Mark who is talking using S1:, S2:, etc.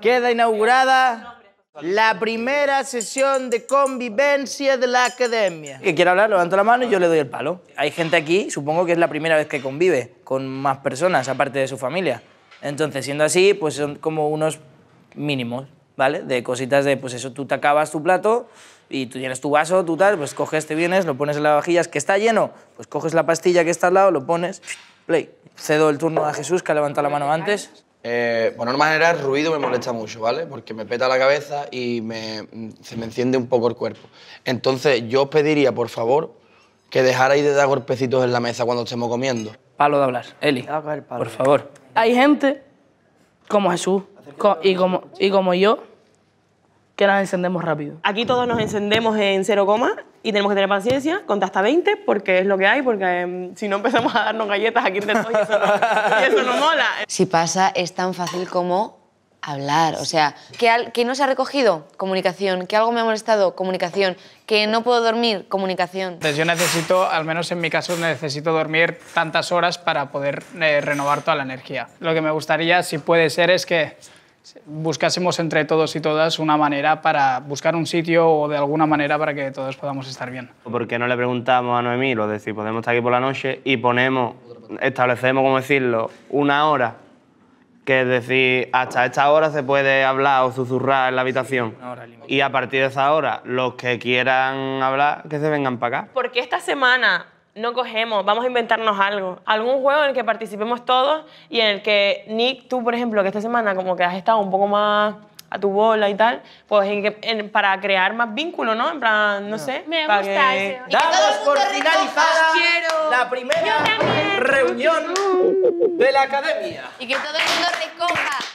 S1: queda inaugurada la primera sesión de convivencia de la academia. Que quiera hablar, levanta la mano y yo le doy el palo. Hay gente aquí, supongo que es la primera vez que convive con más personas, aparte de su familia. Entonces, siendo así, pues son como unos mínimos, ¿vale? De cositas de, pues eso, tú te acabas tu plato y tú tienes tu vaso, tú tal, pues coges, te vienes, lo pones en la vajillas, que está lleno, pues coges la pastilla que está al lado, lo pones, play. Cedo el turno a Jesús, que ha levantado la mano antes. Eh, bueno, por general, el ruido me molesta mucho, ¿vale? Porque me peta la cabeza y se me enciende un poco el cuerpo. Entonces, yo os pediría, por favor, que dejarais de dar golpecitos en la mesa cuando estemos comiendo. Palo de hablar. Eli, por favor.
S2: Hay gente como Jesús y como, y como yo las encendemos rápido. Aquí todos nos encendemos en cero coma y tenemos que tener paciencia, contar hasta 20 porque es lo que hay, porque em, si no empezamos a darnos galletas aquí en y eso, no, mola. Si pasa, es tan fácil como hablar. O sea,
S1: que, no se ha recogido, comunicación. Que algo me ha molestado, comunicación. Que no puedo dormir, comunicación.
S3: Entonces yo necesito, al menos en mi caso, necesito dormir tantas horas para poder eh, renovar toda la energía. Lo que me gustaría, si puede ser, es que buscásemos entre todos y todas una manera para buscar un sitio o de alguna manera para que todos podamos estar bien.
S4: ¿Por qué no le preguntamos a Noemí, lo de podemos estar aquí por la noche y ponemos, establecemos, como decirlo, una hora? Que es decir, hasta esta hora se puede hablar o susurrar en la habitación. Y a partir de esa hora, los que quieran hablar, que se vengan para acá.
S2: Porque esta semana no cogemos, vamos a inventarnos algo. Algún juego en el que participemos todos y en el que Nick, tú, por ejemplo, que esta semana como que has estado un poco más a tu bola y tal, pues para crear más vínculo, ¿no? En plan, no, sé. Me para gusta que... eso. Damos
S1: por finalizada la primera reunión de la academia.
S2: Y que todo el mundo recoja.